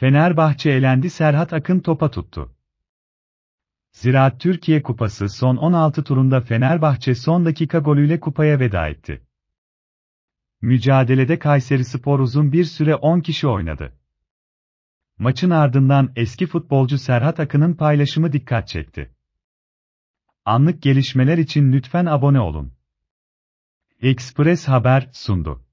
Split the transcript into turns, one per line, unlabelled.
Fenerbahçe elendi Serhat Akın topa tuttu. Ziraat Türkiye Kupası son 16 turunda Fenerbahçe son dakika golüyle kupaya veda etti. Mücadelede Kayseri Spor uzun bir süre 10 kişi oynadı. Maçın ardından eski futbolcu Serhat Akın'ın paylaşımı dikkat çekti. Anlık gelişmeler için lütfen abone olun. Express
Haber sundu.